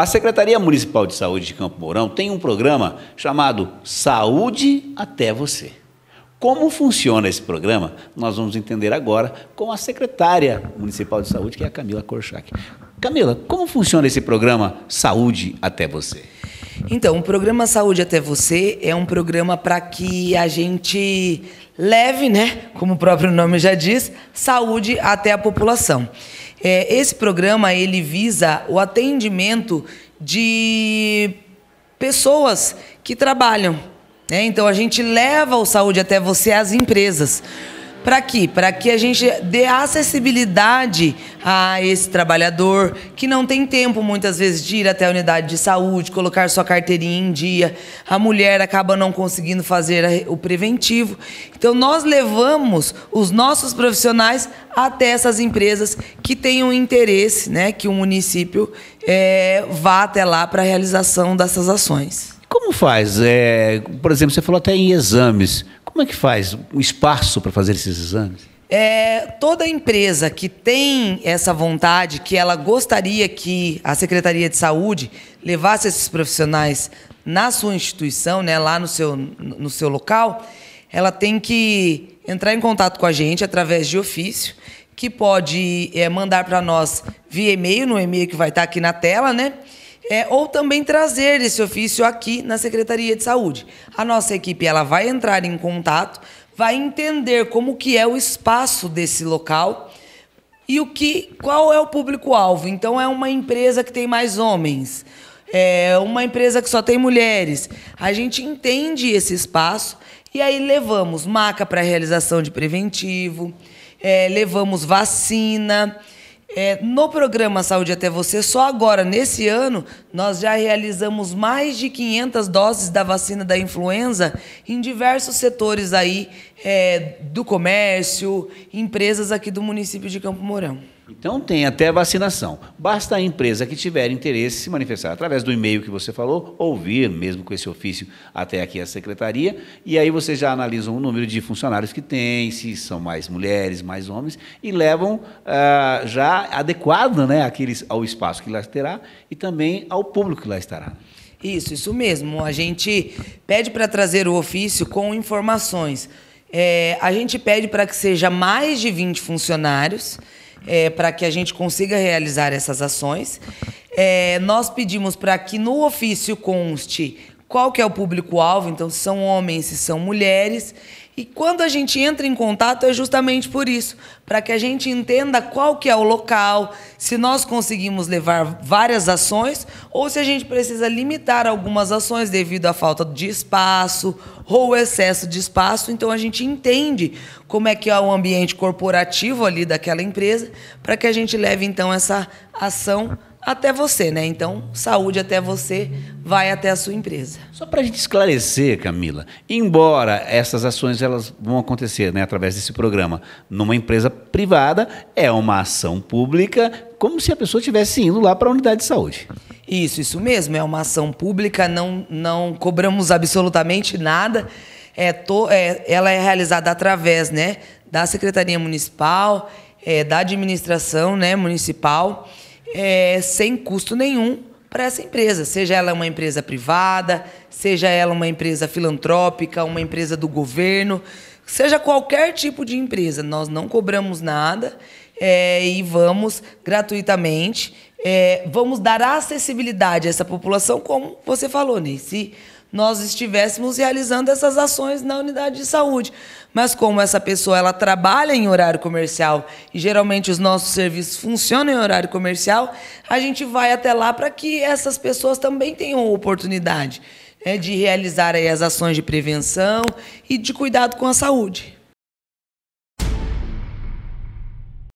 A Secretaria Municipal de Saúde de Campo Mourão tem um programa chamado Saúde até Você. Como funciona esse programa, nós vamos entender agora com a secretária municipal de saúde, que é a Camila Korchak. Camila, como funciona esse programa Saúde até Você? Então, o programa Saúde até Você é um programa para que a gente leve, né, como o próprio nome já diz, saúde até a população. É, esse programa ele visa o atendimento de pessoas que trabalham. Né? Então a gente leva o saúde até você às empresas. Para quê? Para que a gente dê acessibilidade a esse trabalhador que não tem tempo, muitas vezes, de ir até a unidade de saúde, colocar sua carteirinha em dia. A mulher acaba não conseguindo fazer o preventivo. Então, nós levamos os nossos profissionais até essas empresas que tenham interesse né, que o município é, vá até lá para a realização dessas ações. Como faz? É, por exemplo, você falou até em exames. Como é que faz o espaço para fazer esses exames? É, toda empresa que tem essa vontade, que ela gostaria que a Secretaria de Saúde levasse esses profissionais na sua instituição, né, lá no seu, no seu local, ela tem que entrar em contato com a gente através de ofício, que pode é, mandar para nós via e-mail, no e-mail que vai estar tá aqui na tela, né? É, ou também trazer esse ofício aqui na Secretaria de Saúde. A nossa equipe ela vai entrar em contato, vai entender como que é o espaço desse local e o que, qual é o público-alvo. Então é uma empresa que tem mais homens, é uma empresa que só tem mulheres. A gente entende esse espaço e aí levamos maca para realização de preventivo, é, levamos vacina. É, no programa Saúde Até Você, só agora, nesse ano, nós já realizamos mais de 500 doses da vacina da influenza em diversos setores aí é, do comércio, empresas aqui do município de Campo Mourão. Então tem até vacinação. Basta a empresa que tiver interesse se manifestar através do e-mail que você falou, ouvir mesmo com esse ofício até aqui a secretaria, e aí vocês já analisam o número de funcionários que tem, se são mais mulheres, mais homens, e levam ah, já adequado né, aqueles, ao espaço que lá terá e também ao público que lá estará. Isso, isso mesmo. A gente pede para trazer o ofício com informações. É, a gente pede para que seja mais de 20 funcionários é, para que a gente consiga realizar essas ações. É, nós pedimos para que no ofício conste qual que é o público-alvo, então se são homens, se são mulheres, e quando a gente entra em contato é justamente por isso, para que a gente entenda qual que é o local, se nós conseguimos levar várias ações ou se a gente precisa limitar algumas ações devido à falta de espaço ou excesso de espaço. Então a gente entende como é que é o ambiente corporativo ali daquela empresa para que a gente leve então essa ação até você, né? Então, saúde até você, vai até a sua empresa. Só para a gente esclarecer, Camila, embora essas ações elas vão acontecer né, através desse programa numa empresa privada, é uma ação pública, como se a pessoa estivesse indo lá para a unidade de saúde. Isso, isso mesmo, é uma ação pública, não, não cobramos absolutamente nada. É, to, é ela é realizada através né, da Secretaria Municipal, é, da administração né, municipal é, sem custo nenhum para essa empresa, seja ela uma empresa privada, seja ela uma empresa filantrópica, uma empresa do governo, seja qualquer tipo de empresa, nós não cobramos nada é, e vamos gratuitamente, é, vamos dar acessibilidade a essa população, como você falou, Ney nós estivéssemos realizando essas ações na unidade de saúde. Mas como essa pessoa ela trabalha em horário comercial e geralmente os nossos serviços funcionam em horário comercial, a gente vai até lá para que essas pessoas também tenham oportunidade né, de realizar as ações de prevenção e de cuidado com a saúde.